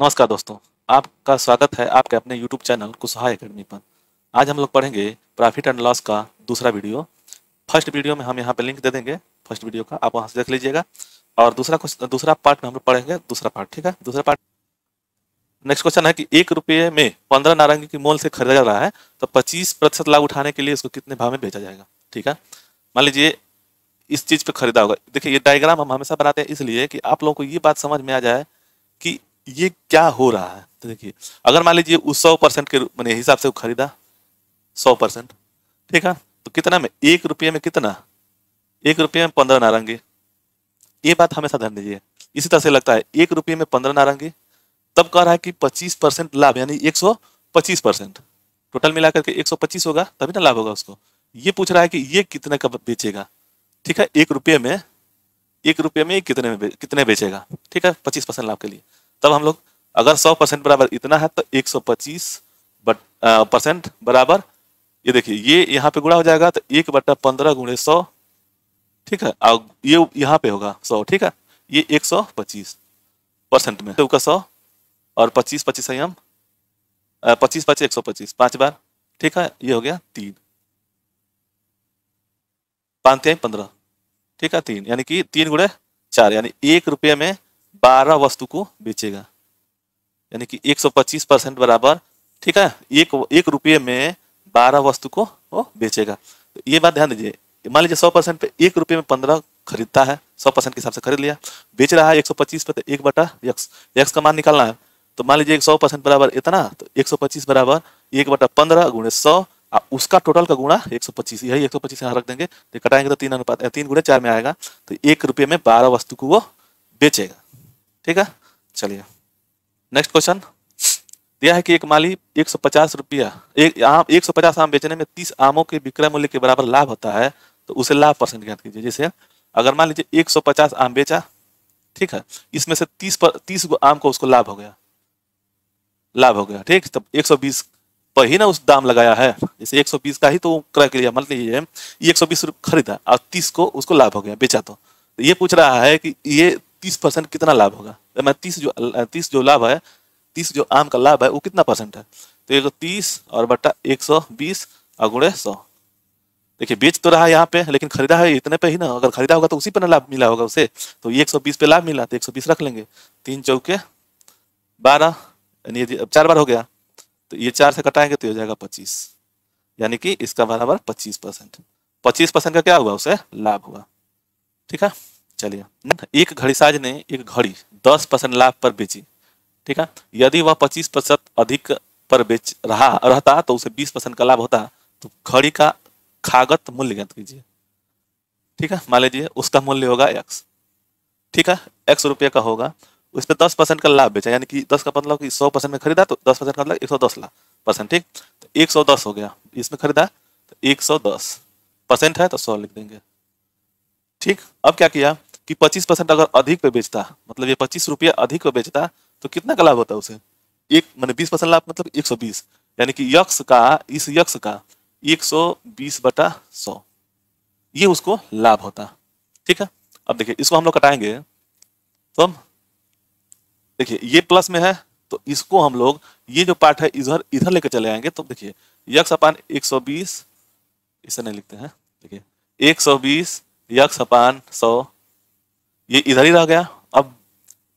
नमस्कार दोस्तों आपका स्वागत है आपके अपने YouTube चैनल कुशहा अकेडमी पर आज हम लोग पढ़ेंगे प्रॉफिट एंड लॉस का दूसरा वीडियो फर्स्ट वीडियो में हम यहाँ पे लिंक दे देंगे फर्स्ट वीडियो का आप वहाँ से देख लीजिएगा और दूसरा दूसरा पार्ट में हम लोग पढ़ेंगे दूसरा पार्ट ठीक है दूसरा पार्ट नेक्स्ट क्वेश्चन है कि एक रुपये में पंद्रह नारंगी की मोल से खरीदा जा रहा है तो पच्चीस प्रतिशत लाभ उठाने के लिए इसको कितने भाव में बेचा जाएगा ठीक है मान लीजिए इस चीज़ पर खरीदा होगा देखिए ये डायग्राम हम हमेशा बनाते हैं इसलिए कि आप लोगों को ये बात समझ में आ जाए कि ये क्या हो रहा है तो देखिए अगर मान लीजिए उस सौ परसेंट के मैंने हिसाब से खरीदा सौ परसेंट ठीक है तो कितना में एक रुपये में कितना एक रुपये में पंद्रह नारंगी ये बात हमेशा ध्यान दीजिए इसी तरह से लगता है एक रुपये में पंद्रह नारंगी तब कह रहा है कि पच्चीस परसेंट लाभ यानी एक सौ पच्चीस परसेंट टोटल मिला करके एक सौ पच्चीस होगा तभी ना लाभ होगा उसको ये पूछ रहा है कि ये कितने का बेचेगा ठीक है एक रुपये में एक रुपये में कितने में कितने बेचेगा ठीक है पच्चीस परसेंट लाभ के लिए तब हम लोग अगर 100 परसेंट बराबर इतना है तो 125 बट परसेंट बराबर ये देखिए ये यहाँ पे गुणा हो जाएगा तो एक बट्टा पंद्रह गुणे सौ ठीक है और ये यहाँ पे होगा सौ ठीक है ये एक सौ पच्चीस परसेंट में तो का सौ और पच्चीस पच्चीस है हम पच्चीस पच्चीस एक सौ पच्चीस पाँच बार ठीक है ये हो गया तीन पांच पंद्रह ठीक है तीन यानी कि तीन गुणे चार यानी एक रुपये में बारह वस्तु को बेचेगा यानी कि एक सौ पच्चीस परसेंट बराबर ठीक है एक एक रुपये में बारह वस्तु को वो बेचेगा तो ये बात ध्यान दीजिए मान लीजिए सौ परसेंट पे एक रुपये में पंद्रह खरीदता है सौ परसेंट के हिसाब से खरीद लिया बेच रहा है एक सौ पच्चीस पे तो एक बटा यक्स यक्स का मान निकालना है तो मान लीजिए सौ परसेंट बराबर इतना तो एक सौ पच्चीस बराबर एक बटा पंद्रह गुणे सौ उसका टोटल का गुणा एक सौ पच्चीस यही एक सौ पच्चीस यहाँ रख देंगे तो कटाएंगे तो तीन अनुपात तीन गुणे चार में आएगा तो एक रुपये में बारह वस्तु को वो बेचेगा ठीक है चलिए नेक्स्ट क्वेश्चन दिया है कि एक माली एक सौ पचास रुपया एक आम एक सौ पचास आम बेचने में तीस आमों के विक्रय मूल्य के बराबर लाभ होता है तो उसे लाभ परसेंट ज्ञात कीजिए जैसे अगर मान लीजिए एक सौ पचास आम बेचा ठीक है इसमें से तीस पर तीस आम को उसको लाभ हो गया लाभ हो गया ठीक तब एक सौ बीस पर ही ना उस दाम लगाया है जैसे एक सौ बीस का ही तो क्रय के लिए मान लीजिए एक सौ बीस खरीदा और तीस को उसको लाभ हो गया बेचा तो, तो ये पूछ रहा है कि ये तीस परसेंट कितना लाभ होगा तो मैं तीस जो तीस जो लाभ है तीस जो आम का लाभ है वो कितना परसेंट है तो एक तीस और बट्टा एक सौ बीस और गुणे सौ देखिए बेच तो रहा है यहाँ पे लेकिन खरीदा है इतने पे ही ना अगर खरीदा होगा तो उसी पे ना लाभ मिला होगा उसे तो एक सौ बीस पे लाभ मिला तो एक सौ बीस रख लेंगे तीन चौके बारह यानी चार बार हो गया तो ये चार से कटाएंगे तो हो जाएगा पच्चीस यानी कि इसका बराबर पच्चीस परसेंट पच्चीस परसेंट का क्या हुआ उसे लाभ हुआ ठीक है चलिए एक घड़ीसाज ने एक घड़ी दस परसेंट लाभ पर बेची ठीक है यदि वह पच्चीस प्रतिशत अधिक पर बेच रहा रहता तो उसे बीस परसेंट का लाभ होता तो घड़ी का खागत मूल्य ज्ञात कीजिए ठीक है मान लीजिए उसका मूल्य होगा एक्स ठीक है एक्स रुपये का होगा उस पर दस परसेंट का लाभ बेचा यानी कि दस का मतलब कि सौ परसेंट में खरीदा तो दस परसेंट का मतलब एक सौ दस लाख परसेंट ठीक तो एक सौ दस हो गया इसमें खरीदा तो एक सौ दस परसेंट है तो सौ लिख देंगे ठीक अब क्या किया कि 25 परसेंट अगर अधिक पे बेचता मतलब ये पच्चीस रुपया अधिक पे बेचता तो कितना का लाभ होता उसे एक मैंने बीस परसेंट लाभ मतलब एक सौ बीस यानी कि यक्ष का इस यक्ष का एक सौ बीस बटा सौ ये उसको लाभ होता ठीक है अब देखिए इसको हम लोग कटाएंगे तो हम देखिए ये प्लस में है तो इसको हम लोग ये जो पार्ट है इधर इधर लेकर चले आएंगे तो देखिए यक्ष अपान बीस इसे नहीं लिखते हैं देखिए बीस यक्ष अपान सौ ये इधर ही रह गया अब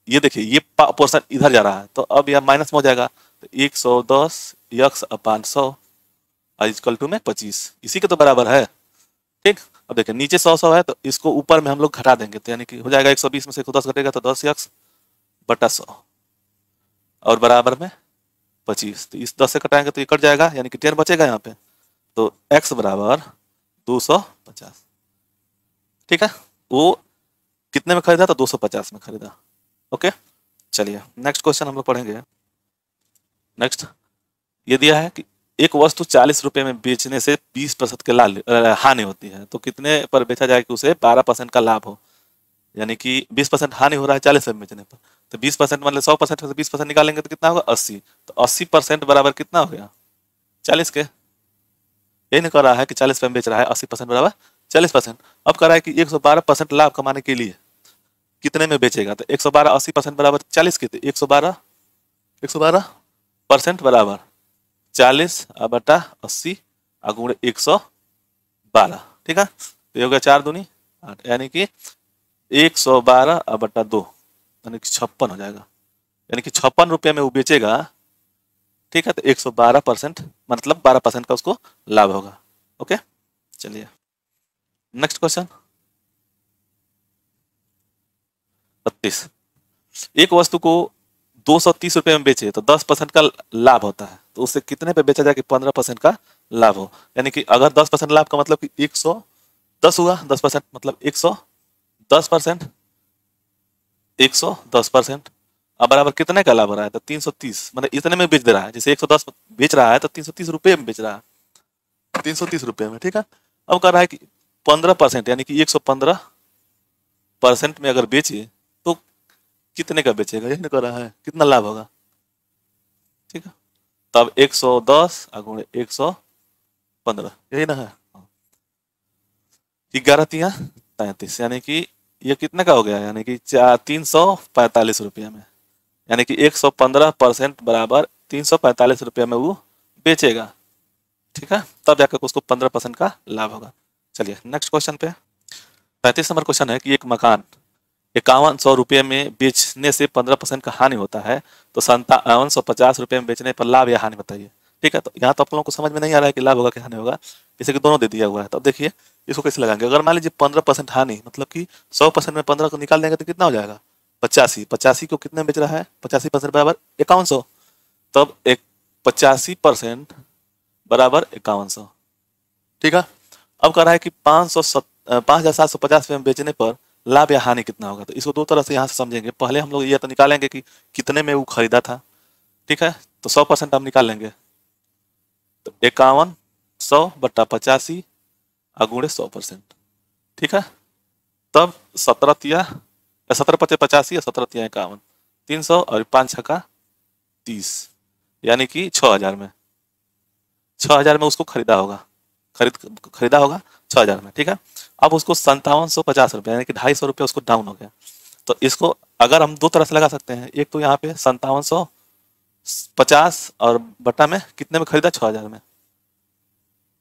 ये देखिए ये पोर्सन इधर जा रहा है तो अब यह माइनस में हो जाएगा तो एक सौ दस यक्स अपान सौ आजकल टू में पच्चीस इसी के तो बराबर है ठीक अब देखिए नीचे सौ सौ है तो इसको ऊपर में हम लोग घटा देंगे तो यानी कि हो जाएगा एक सौ बीस में से एक दस घटेगा तो दस यक्स बटा सौ और बराबर में पच्चीस तो इस दस से कटाएंगे तो ये कट जाएगा यानी कि टेन बचेगा यहाँ पे तो एक्स बराबर दो सौ पचास ठीक है वो कितने में खरीदा था 250 में खरीदा ओके चलिए नेक्स्ट क्वेश्चन हम लोग पढ़ेंगे नेक्स्ट ये दिया है कि एक वस्तु चालीस रुपये में बेचने से बीस परसेंट के लाभ हानि होती है तो कितने पर बेचा जाए कि उसे बारह परसेंट का लाभ हो यानी कि बीस परसेंट हानि हो रहा है चालीस में बेचने पर तो बीस परसेंट मतलब सौ परसेंट से बीस परसेंट निकालेंगे तो कितना होगा अस्सी तो अस्सी परसेंट बराबर कितना हो गया चालीस के यही नहीं कह रहा है कि चालीस में बेच रहा है अस्सी परसेंट बराबर चालीस परसेंट अब कह रहा है कि एक सौ बारह परसेंट लाभ कमाने के लिए कितने में बेचेगा तो एक सौ बारह अस्सी परसेंट बराबर चालीस कितने एक सौ बारह एक सौ बारह परसेंट बराबर चालीस बटा अस्सी आ एक सौ बारह ठीक है तो ये हो गया चार दूनी आठ यानी कि एक सौ बारह बटा दो यानी कि छप्पन हो जाएगा यानी कि छप्पन रुपये में वो बेचेगा ठीक है तो एक सौ बारह परसेंट मतलब बारह परसेंट का उसको लाभ होगा ओके चलिए नेक्स्ट क्वेश्चन बत्तीस एक वस्तु को दो सौ तीस रुपये में बेचे तो दस परसेंट का लाभ होता है तो उससे कितने पे बेचा जाए कि पंद्रह परसेंट का लाभ हो यानी कि अगर दस परसेंट लाभ का मतलब कि एक सौ दस हुआ दस परसेंट मतलब एक सौ दस परसेंट एक सौ दस परसेंट अब बराबर कितने का लाभ हो रहा है तो तीन सौ तीस मतलब इतने में बेच दे रहा है जैसे एक सौ दस बेच रहा है तो तीन सौ तीस रुपये में बेच रहा है तीन सौ तीस रुपये में ठीक है अब कह रहा है कि पंद्रह परसेंट यानी कि एक सौ पंद्रह परसेंट में अगर बेचिए कितने का बेचेगा यही ना कर रहा है कितना लाभ होगा ठीक है तब तो 110 सौ दस गुणे एक यही ना है हाँ। ग्यारह तिया तैतीस यानी कि ये कितने का हो गया यानी कि चार तीन सौ पैंतालीस रुपये में यानी कि एक सौ पंद्रह परसेंट बराबर तीन सौ पैंतालीस रुपये में वो बेचेगा ठीक है तब जाकर उसको पंद्रह परसेंट का लाभ होगा चलिए नेक्स्ट क्वेश्चन पे पैंतीस नंबर क्वेश्चन है कि एक मकान इक्यावन सौ रुपये में बेचने से पंद्रह परसेंट का हानि होता है तो संतावन सौ पचास रुपये में बेचने पर लाभ या हानि बताइए ठीक है तो यहाँ तो आप लोगों को समझ में नहीं आ रहा है कि लाभ होगा कि हानि होगा जैसे कि दोनों दे दिया हुआ है तो देखिए इसको कैसे लगाएंगे अगर मान लीजिए पंद्रह परसेंट हानि मतलब कि सौ परसेंट में पंद्रह को निकाल देंगे तो कितना हो जाएगा पचासी पचासी को कितने बेच रहा है पचासी परसेंट बराबर इक्यावन सौ तब तो एक पचासी परसेंट बराबर इक्यावन सौ ठीक है अब कह रहा है कि पाँच सौ सत पाँच हज़ार सात सौ पचास रुपये में बेचने पर लाभ या हानि कितना होगा तो इसको दो तरह से यहाँ से समझेंगे पहले हम लोग ये तो निकालेंगे कि कितने में वो खरीदा था ठीक है तो सौ परसेंट हम निकाल लेंगे तो इक्यावन सौ बट्टा पचासी अगुड़े सौ परसेंट ठीक है तब सत्रह तिया सत्रह पचे पचासी और सत्रह तिया इक्यावन तीन सौ और पाँच छः का तीस यानी कि छः हजार में छः हजार में उसको खरीदा होगा खरीद खरीदा होगा छः हज़ार में ठीक है अब उसको संतावन सौ पचास रुपये यानी कि ढाई सौ रुपये उसको डाउन हो गया तो इसको अगर हम दो तरह से लगा सकते हैं एक तो यहाँ पे संतावन सौ पचास और बट्टा में कितने में खरीदा छः हज़ार में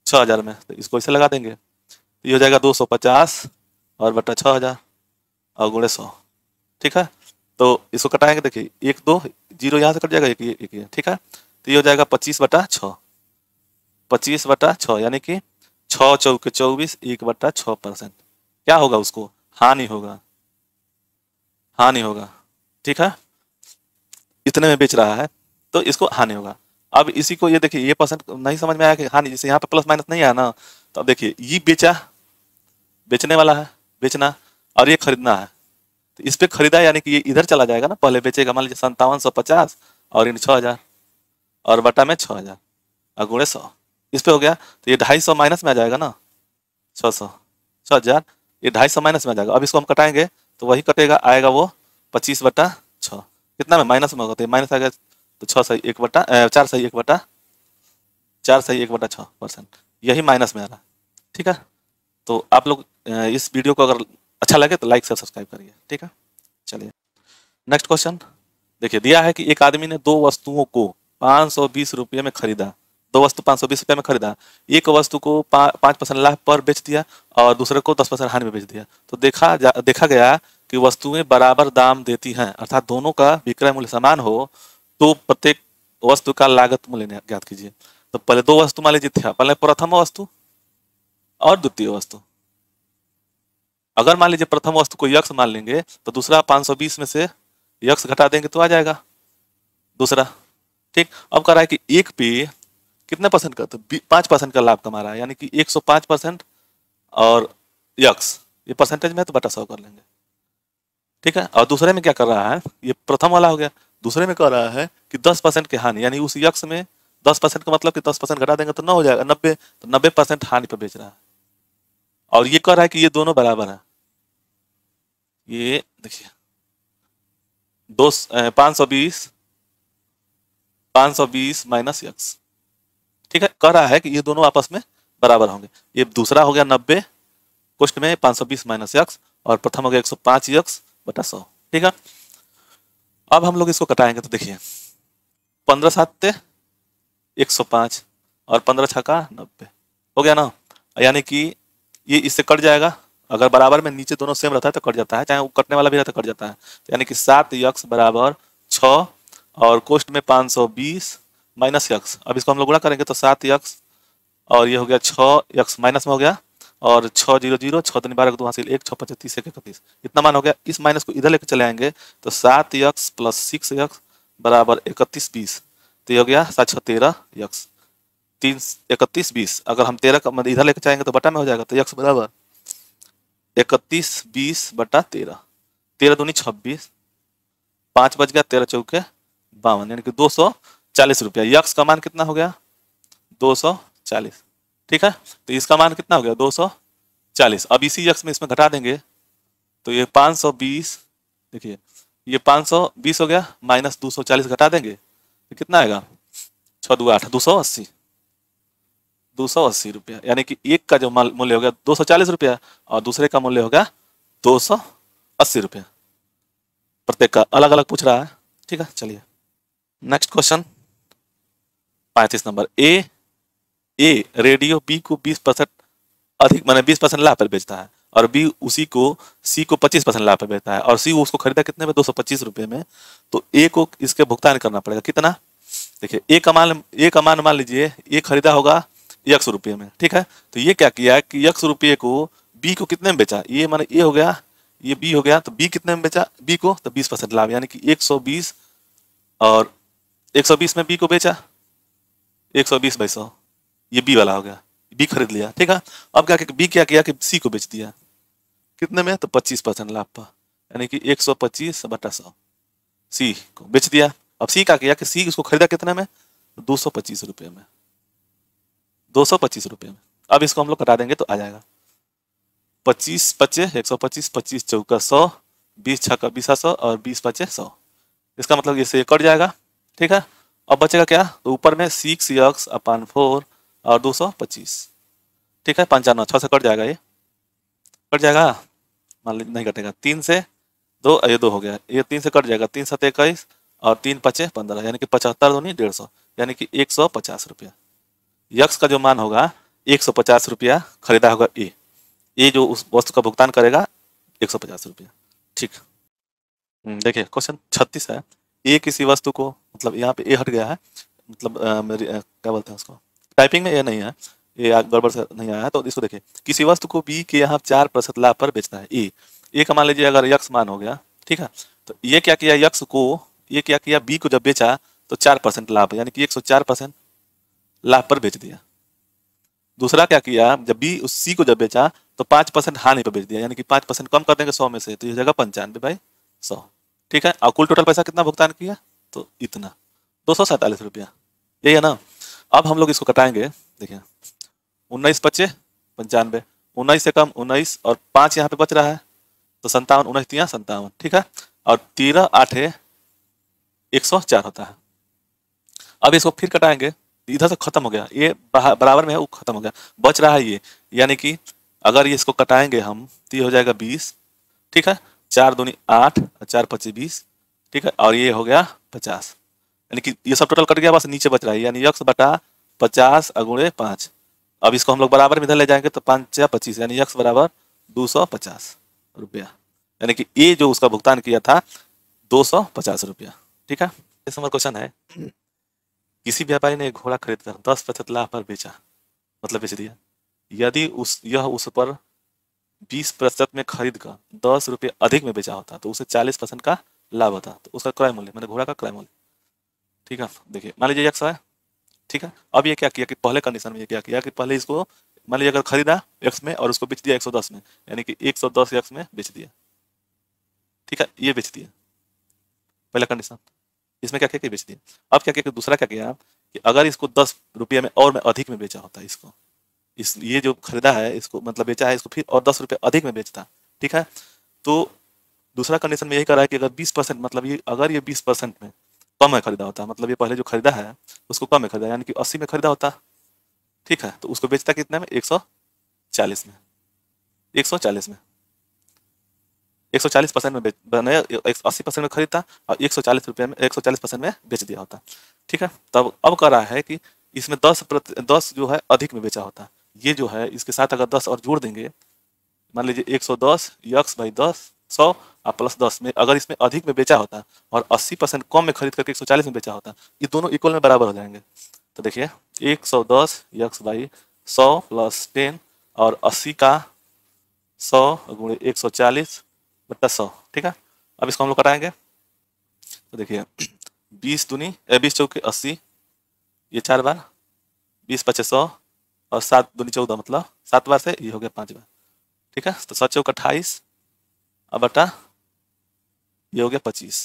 छः हज़ार में तो इसको ऐसे लगा देंगे तो ये हो जाएगा दो सौ पचास और बट्टा छः हज़ार और गुणे सौ ठीक है तो इसको कटाएंगे देखिए एक दो जीरो यहाँ से कट जाएगा एक ये एक ये ठीक है तो ये हो जाएगा पच्चीस बटा छः पच्चीस बटा छः यानी कि छ चौके चौबीस एक बट्टा छ परसेंट क्या होगा उसको हानि होगा हानि होगा ठीक है इतने में बेच रहा है तो इसको हानि होगा अब इसी को ये देखिए ये परसेंट नहीं समझ में आया कि हानि जैसे यहाँ पे प्लस माइनस नहीं आया ना तो अब देखिए ये बेचा बेचने वाला है बेचना और ये खरीदना है तो इस पर खरीदा यानी कि ये इधर चला जाएगा ना पहले बेचेगा मान लीजिए संतावन सौ पचास और इन छः हजार और बटा में छः हजार और गुणे सौ इस पे हो गया तो ये ढाई सौ माइनस में आ जाएगा ना छः सौ छः हजार ये ढाई सौ माइनस में आ जाएगा अब इसको हम कटाएंगे तो वही कटेगा आएगा वो पच्चीस बटा छ कितना में माइनस में तो ये माइनस आ गया तो छः सही एक बटा चार सही एक बटा चार सही एक बटा छः परसेंट यही माइनस में आ रहा है ठीक है तो आप लोग इस वीडियो को अगर अच्छा लगे तो लाइक से सब्सक्राइब करिए ठीक है चलिए नेक्स्ट क्वेश्चन देखिए दिया है कि एक आदमी ने दो वस्तुओं को पाँच सौ बीस रुपये में खरीदा दो वस्तु पाँच सौ बीस रुपये में खरीदा एक वस्तु को पा, पाँच परसेंट लाभ पर बेच दिया और दूसरे को दस परसेंट हानि में बेच दिया तो देखा जा, देखा गया कि वस्तुएं बराबर दाम देती हैं अर्थात दोनों का विक्रय मूल्य समान हो तो प्रत्येक वस्तु का लागत मूल्य ज्ञात कीजिए तो पहले दो वस्तु मान लीजिए थे पहले प्रथम वस्तु और द्वितीय वस्तु अगर मान लीजिए प्रथम वस्तु को यक्ष मान लेंगे तो दूसरा 520 में से यक्ष घटा देंगे तो आ जाएगा दूसरा ठीक अब कह रहा है कि एक पे कितने परसेंट का तो पाँच परसेंट का लाभ कमा रहा है यानी कि एक सौ पाँच परसेंट और यक्स ये परसेंटेज में तो बटा सौ कर लेंगे ठीक है और दूसरे में क्या कर रहा है ये प्रथम वाला हो गया दूसरे में कह रहा है कि दस परसेंट की हानि यानी उस यक्स में दस परसेंट का मतलब कि दस परसेंट घटा देंगे तो ना हो जाएगा नब्बे तो नब्बे परसेंट हानि पर बेच रहा है और ये कह रहा है कि ये दोनों बराबर है ये देखिए दो पाँच सौ बीस पाँच सौ बीस माइनस यक्स ठीक है कह रहा है कि ये दोनों आपस में बराबर होंगे ये दूसरा हो गया नब्बे क्वेश्चन में पांच सौ बीस माइनस यक्स और प्रथम हो गया एक सौ पांच यक्स बटा सौ ठीक है अब हम लोग इसको कटाएंगे तो देखिए पंद्रह सात एक सौ पांच और पंद्रह छः का नब्बे हो गया ना यानी कि ये इससे कट जाएगा अगर बराबर में नीचे दोनों सेम रहता है तो कट जाता है चाहे वो कटने वाला भी रहता है तो कट जाता है तो यानी कि सात यक्स बराबर छ और कोष्ट में पाँच सौ बीस माइनस यक्स अब इसको हम लोग गुणा करेंगे तो सात यक्स और ये हो गया छः यक्स माइनस में हो गया और छः जीरो जीरो छः दिन तो बारह दो हासिल एक छः पचतीस एक इकतीस इतना मान हो गया इस माइनस को इधर लेकर चले आएंगे तो सात यक्स प्लस सिक्स यक्स बराबर इकतीस बीस तो ये हो गया सात छः तेरह यक्स तीन इकतीस बीस अगर हम तेरह का मतलब इधर लेकर चाहेंगे तो बटा में हो जाएगा तो यक्स बराबर इकतीस बीस बटा तेरह तेरह दूनी छब्बीस पाँच बज गया तेरह चौके बावन यानी कि दो सौ चालीस रुपया यक्स का मान कितना हो गया दो सौ चालीस ठीक है तो इसका मान कितना हो गया दो सौ चालीस अब इसी यक्स में इसमें घटा देंगे तो ये पाँच सौ बीस देखिए ये पाँच सौ बीस हो गया माइनस दो सौ चालीस घटा देंगे तो कितना आएगा छः दो आठ दो सौ अस्सी दो सौ अस्सी रुपया यानी कि एक का जो मूल्य हो गया दो सौ चालीस रुपया और दूसरे का मूल्य हो गया दो सौ अस्सी रुपया प्रत्येक का अलग अलग पूछ रहा है ठीक है चलिए नेक्स्ट क्वेश्चन पैंतीस number A A ratio B को बीस परसेंट अधिक मैंने बीस परसेंट लाभ पर बेचता है और बी उसी को सी को पच्चीस परसेंट लाभ पर बेचता है और सी उसको खरीदा कितने में दो सौ पच्चीस रुपये में तो ए को इसके भुगतान करना पड़ेगा कितना देखिए ए कमान ए कमान मान लीजिए ए खरीदा होगा एक सौ रुपये में ठीक है तो ये क्या किया कि एक सौ रुपये को बी को कितने में बेचा ये मैंने ए हो गया ये बी हो गया तो बी कितने में बेचा बी को तो बीस परसेंट लाभ यानी कि एक सौ बीस और एक सौ बीस में बी को बेचा एक सौ बीस बाई सौ ये बी वाला हो गया बी खरीद लिया ठीक है अब क्या बी क्या किया कि सी को बेच दिया कितने में तो पच्चीस परसेंट लाभ पर यानी कि एक सौ पच्चीस बटा सौ सी को बेच दिया अब सी क्या किया कि सी उसको खरीदा कितने में दो सौ पच्चीस रुपये में दो सौ पच्चीस रुपये में अब इसको हम लोग कटा देंगे तो आ जाएगा पच्चीस पच्चे एक सौ पच्चीस पच्चीस चौका सौ बीस छक्का बीसा सौ और बीस पच्चे सौ इसका मतलब ये कट जाएगा ठीक है अब बचेगा क्या तो ऊपर में सिक्स यक्स अपान फोर और दो सौ पच्चीस ठीक है पंचानवे छः से कट जाएगा ये कट जाएगा मान लीजिए नहीं कटेगा तीन से दो ये दो हो गया ये तीन से कट जाएगा तीन सौ इक्कीस और तीन पचे पंद्रह यानी कि पचहत्तर दो नहीं डेढ़ सौ यानी कि एक सौ पचास रुपया यक्स का जो मान होगा एक सौ पचास रुपया खरीदा होगा ए ये जो उस वस्तु का भुगतान करेगा एक सौ पचास रुपया ठीक हम्म, देखिए क्वेश्चन छत्तीस है ए किसी वस्तु को मतलब यहाँ पे ए हट गया है मतलब आ, मेरी आ, क्या बोलते हैं उसको टाइपिंग में ए नहीं है ए गड़बड़ से नहीं आया तो इसको देखिए किसी वस्तु को बी के यहाँ चार प्रतिशत लाभ पर बेचना है ए ए का मान लीजिए अगर यक्स मान हो गया ठीक है तो ये क्या किया यक्स को ये क्या किया बी को जब बेचा तो चार परसेंट लाभ यानी कि एक सौ चार परसेंट लाभ पर बेच दिया दूसरा क्या किया जब बी उस सी को जब बेचा तो पाँच परसेंट हानि पर बेच दिया यानी कि पाँच परसेंट कम कर देंगे सौ में से तो ये जगह पंचानवे बाई सौ ठीक है और कुल टोटल पैसा कितना भुगतान किया तो इतना दो सौ सैतालीस रुपया यही है ना अब हम लोग इसको कटाएंगे देखिए उन्नीस पच्चे पंचानवे उन्नीस से कम उन्नीस और पाँच यहाँ पे बच रहा है तो संतावन उन्नीस तीन संतावन ठीक है और तेरह आठ एक सौ चार होता है अब इसको फिर कटाएंगे इधर से खत्म हो गया ये बराबर में है वो खत्म हो गया बच रहा है ये यानी कि अगर ये इसको कटाएंगे हम तो ये हो जाएगा बीस ठीक है चार दूनी आठ चार पच्चीस बीस ठीक है और ये हो गया पचास यानी कि ये सब टोटल कट गया बस नीचे बच रहा है यानी यक्स बटा पचास अगुणे पाँच अब इसको हम लोग बराबर में इधर ले जाएंगे तो पाँच छः पच्चीस यानी यक्स बराबर दो सौ पचास रुपया यानी कि ये जो उसका भुगतान किया था दो सौ पचास रुपया ठीक है इस नंबर क्वेश्चन है किसी व्यापारी ने एक घोड़ा खरीदकर दस प्रतिशत लाभ पर बेचा मतलब बेच दिया यदि उस यह उस पर बीस प्रतिशत में खरीद कर दस रुपये अधिक में बेचा होता तो उसे चालीस परसेंट का लाभ होता तो उसका क्रय मूल्य मैंने घोड़ा का क्रय मूल्य ठीक है देखिए मान लीजिए एक सौ है ठीक है अब ये क्या किया कि पहले कंडीशन में ये क्या किया कि पहले इसको मान लीजिए अगर खरीदा एक्स में और उसको बेच दिया एक सौ दस में यानी कि एक सौ दस एक्स में बेच दिया ठीक है ये बेच दिया पहला कंडीशन इसमें क्या क्या बेच दिया अब क्या किया कि दूसरा क्या किया कि अगर इसको दस रुपये में और में अधिक में बेचा होता है इसको इस ये जो खरीदा है इसको मतलब बेचा है इसको फिर और दस रुपये अधिक में बेचता ठीक है तो दूसरा कंडीशन में यही करा है कि अगर बीस परसेंट मतलब ये अगर ये बीस परसेंट में कम में खरीदा होता मतलब ये पहले जो खरीदा है उसको कम में खरीदा यानी कि अस्सी में खरीदा होता ठीक है तो उसको बेचता कितने में एक सौ चालीस में एक सौ चालीस में एक सौ चालीस परसेंट में बेच एक अस्सी परसेंट में खरीदता और एक सौ चालीस रुपये में एक सौ चालीस परसेंट में बेच दिया होता ठीक है तब अब कह रहा है कि इसमें दस प्रति दस जो है अधिक में बेचा होता ये जो है इसके साथ अगर दस और जोड़ देंगे मान लीजिए एक सौ दस यक्स बाई दस सौ और प्लस दस में अगर इसमें अधिक में बेचा होता और अस्सी परसेंट कम में खरीद करके एक सौ चालीस में बेचा होता ये दोनों इक्वल में बराबर हो जाएंगे तो देखिए एक सौ दस यक्स बाई सौ प्लस टेन और अस्सी का सौ गुणे एक सौ चालीस बट्टा सौ ठीक है अब इसको हम लोग कटाएंगे तो देखिए बीस दूनी बीस चौके अस्सी ये चार बार बीस पच्चीस सौ और सात दूनी चौदह मतलब सात बार से ये हो गया पांच बार ठीक है तो सात चौक अट्ठाईस और बटा ये हो गया पच्चीस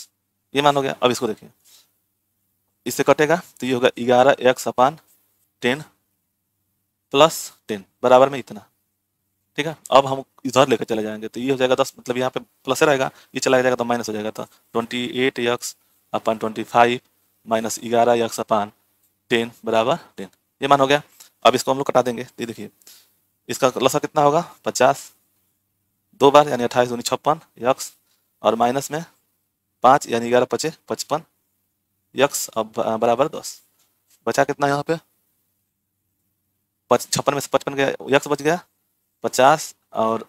ये मान हो गया अब इसको देखिए इससे कटेगा तो ये होगा ग्यारह x upon ten plus ten बराबर में इतना ठीक है अब हम इधर लेकर चले जाएंगे तो ये हो जाएगा दस मतलब यहाँ पे प्लस रहेगा ये चला जाएगा तो माइनस हो जाएगा तो twenty eight x upon twenty five minus ग्यारह यक्स अपान टेन बराबर टेन ये मान हो गया अब इसको हम लोग कटा देंगे ये देखिए इसका लसा कितना होगा पचास दो बार यानी अट्ठाईस दूनी छप्पन यक्स और माइनस में पाँच यानी ग्यारह पचे पचपन यक्स अब बराबर दस बचा कितना यहाँ पे छप्पन में से पचपन गया यक्स बच गया पचास और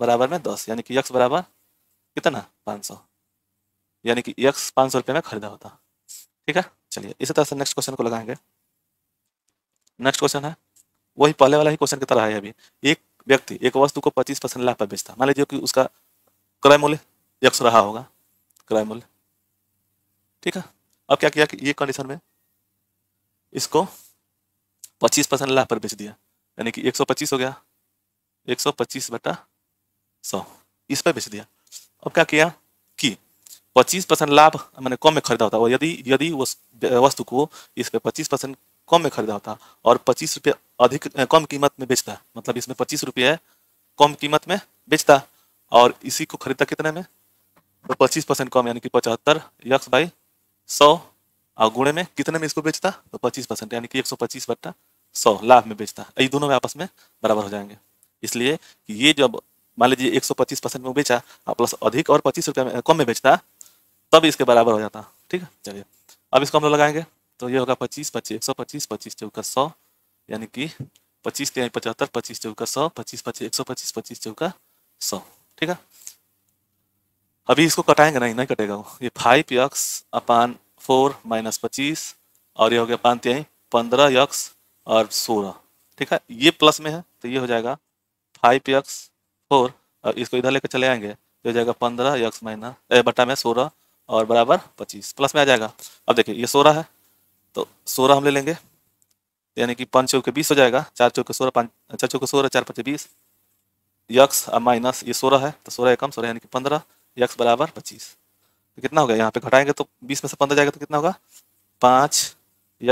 बराबर में दस यानी कि यक्स बराबर कितना पाँच सौ यानी कि यक्स पाँच सौ रुपये में खरीदा होता ठीक है चलिए इसी तरह से नेक्स्ट क्वेश्चन को लगाएंगे नेक्स्ट क्वेश्चन है वही पहले वाला ही क्वेश्चन की तरह है अभी एक व्यक्ति एक वस्तु को पच्चीस परसेंट लाभ पर बेचता मान लीजिए कि उसका क्रय मूल्य एक रहा होगा क्रय मूल्य ठीक है अब क्या किया कि ये कंडीशन में इसको 25 परसेंट लाभ पर बेच दिया यानी कि 125 हो गया 125 बटा 100 इस पर बेच दिया अब क्या किया कि 25 परसेंट लाभ मैंने कम में खरीदा होता और यदि यदि उस वस्तु को इस पर पच्चीस परसेंट कम में खरीदा होता और पच्चीस रुपये अधिक कम कीमत में बेचता मतलब इसमें पच्चीस रुपये कम कीमत में बेचता और इसी को खरीदता कितने में तो पच्चीस परसेंट कम यानी कि पचहत्तर यक्स बाई सौ और गुणे में कितने में इसको बेचता तो पच्चीस परसेंट यानी कि एक सौ पच्चीस बट्टा सौ लाभ में बेचता ये दोनों में आपस में बराबर हो जाएंगे इसलिए कि ये जब मान लीजिए एक सौ पच्चीस परसेंट में बेचा और प्लस अधिक और पच्चीस रुपये में कम में बेचता तब इसके बराबर हो जाता ठीक है चलिए अब इसको हम लोग लगाएंगे तो ये होगा पच्चीस पच्चीस एक सौ पच्चीस पच्चीस चौका सौ यानी कि पच्चीस तिहाई पचहत्तर पच्चीस चौका सौ पच्चीस पच्चीस एक सौ पच्चीस पच्चीस चौका सौ ठीक है अभी इसको कटाएंगे नहीं नहीं कटेगा वो ये five x upon four minus पच्चीस और ये हो गया पान तिहाई पंद्रह यक्स और सोलह ठीक है ये प्लस में है तो ये हो जाएगा फाइव यक्स फोर और इसको इधर लेकर चले आएंगे तो हो जाएगा पंद्रह यक्स माइनस बटा में सोलह और बराबर पच्चीस प्लस में आ जाएगा अब देखिए ये सोलह है तो सोलह हम ले लेंगे यानी कि पाँच चौके बीस हो जाएगा चार चौके सोलह पाँच चार चौके सोलह चार पच्चीस बीस यक्स और माइनस ये सोलह है तो सोलह कम सोलह यानी कि पंद्रह यक्स बराबर पच्चीस तो कितना हो गया यहाँ पे घटाएंगे तो बीस में से पंद्रह जाएगा तो कितना होगा पाँच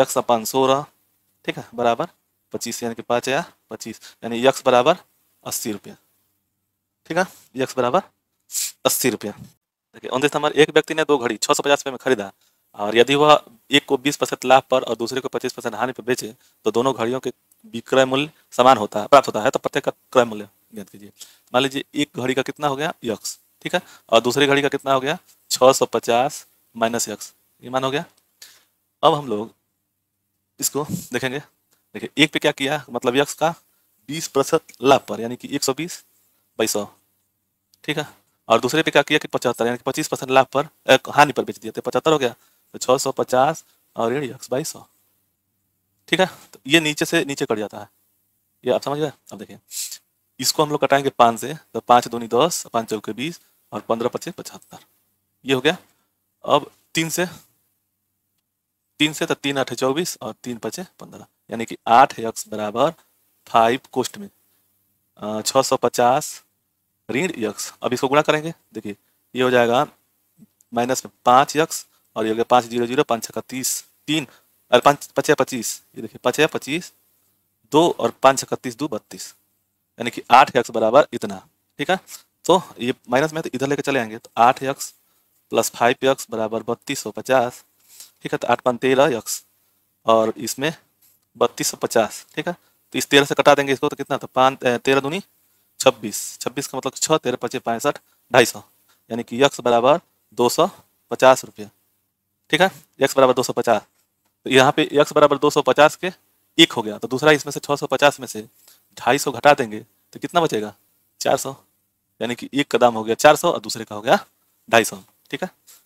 यक्स अपन सोलह ठीक है बराबर पच्चीस यानी कि पाँच या पच्चीस यानी यक्स बराबर अस्सी रुपया ठीक है यक्स बराबर अस्सी रुपया देखिए उनतीस नंबर एक व्यक्ति ने दो घड़ी छः सौ पचास रुपये में खरीदा और यदि वह एक को 20 परसेंट लाभ पर और दूसरे को 25 परसेंट हानि पर बेचे तो दोनों घड़ियों के विक्रय मूल्य समान होता है प्राप्त होता है तो प्रत्येक का क्रय मूल्य ज्ञात कीजिए मान लीजिए एक घड़ी का कितना हो गया यक्स ठीक है और दूसरी घड़ी का कितना हो गया सौ पचास माइनस यक्स ये मान हो गया अब हम लोग इसको देखेंगे देखिए एक पे क्या किया मतलब यक्स का बीस प्रतिशत लाभ पर यानी कि एक सौ बीस बाई ठीक है और दूसरे पे क्या किया कि पचहत्तर यानी कि पच्चीस परसेंट लाभ पर हानि पर बेच दिया तो पचहत्तर हो गया तो छः सौ पचास और ऋण यक्स बाई सौ ठीक है तो ये नीचे से नीचे कट जाता है ये आप समझ गए अब देखिए इसको हम लोग कटाएंगे पाँच से तो पाँच दूनी दस पाँच चौके बीस और पंद्रह पच्चीस पचहत्तर ये हो गया अब तीन से तीन से तो तीन आठ चौबीस और तीन पचे पंद्रह यानी कि आठ यक्स बराबर फाइव कोस्ट में छः सौ पचास ऋण यक्स अब इसको गुणा करेंगे देखिए ये हो जाएगा माइनस में पाँच यक्स और ये हो गया पाँच जीरो जीरो पाँच छः तीस तीन और पाँच पचास पच्चीस ये देखिए पचे पच्चीस दो और पाँच छः दो बत्तीस यानी कि आठ एक्स बराबर इतना ठीक है तो ये माइनस में तो इधर लेकर चले आएंगे तो आठ एक्स प्लस फाइव एक्स बराबर बत्तीस सौ पचास ठीक है तो आठ पाँच तेरह एक्स और इसमें बत्तीस सौ पचास ठीक है तो इस तेरह से कटा देंगे इसको तो कितना था पाँच तेरह दूनी छब्बीस छब्बीस का मतलब छः तेरह पच्चीस पैंसठ ढाई सौ यानी कि यक्स बराबर दो सौ पचास रुपया ठीक है एक्स बराबर दो सौ पचास तो यहाँ पे एक्स बराबर दो सौ पचास के एक हो गया तो दूसरा इसमें से छः सौ पचास में से ढाई सौ घटा देंगे तो कितना बचेगा चार सौ यानी कि एक का दाम हो गया चार सौ और दूसरे का हो गया ढाई सौ ठीक है